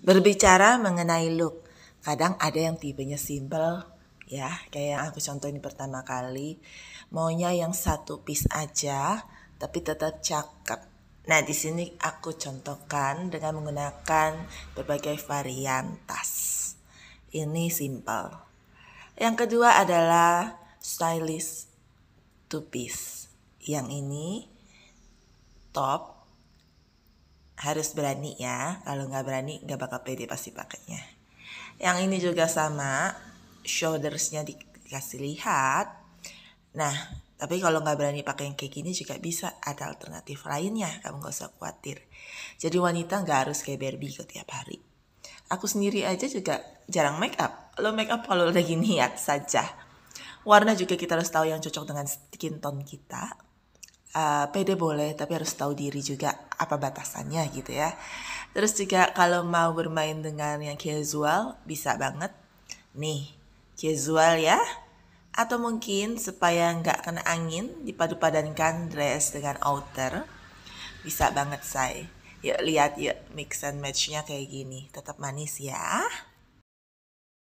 Berbicara mengenai look, kadang ada yang tipenya simple, ya, kayak yang aku contoh ini pertama kali, maunya yang satu piece aja, tapi tetap cakep. Nah, di sini aku contohkan dengan menggunakan berbagai varian tas. Ini simple. Yang kedua adalah stylish two piece. Yang ini top harus berani ya kalau nggak berani nggak bakal pede pasti pakainya yang ini juga sama shouldersnya dikasih lihat nah tapi kalau nggak berani pakai yang kayak gini juga bisa ada alternatif lainnya kamu nggak usah khawatir jadi wanita nggak harus kayak Barbie ke tiap hari aku sendiri aja juga jarang make up lo make up kalau lagi niat saja warna juga kita harus tahu yang cocok dengan skin tone kita uh, pede boleh tapi harus tahu diri juga apa batasannya gitu ya terus juga kalau mau bermain dengan yang casual bisa banget nih casual ya atau mungkin supaya nggak kena angin dipadu-padankan dress dengan outer bisa banget saya. yuk lihat yuk mix and matchnya kayak gini tetap manis ya